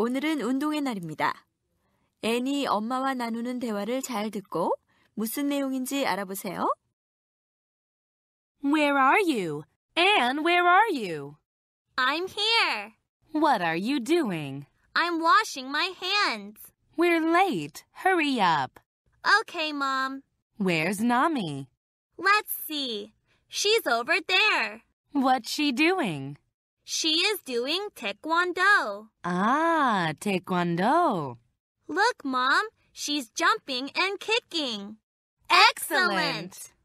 오늘은 운동의 날입니다. 애니 엄마와 나누는 대화를 잘 듣고 무슨 내용인지 알아보세요. Where are you? Anne, where are you? I'm here. What are you doing? I'm washing my hands. We're late. Hurry up. Okay, Mom. Where's Nami? Let's see. She's over there. What's she doing? She is doing taekwondo. Ah, taekwondo. Look, Mom, she's jumping and kicking. Excellent! Excellent.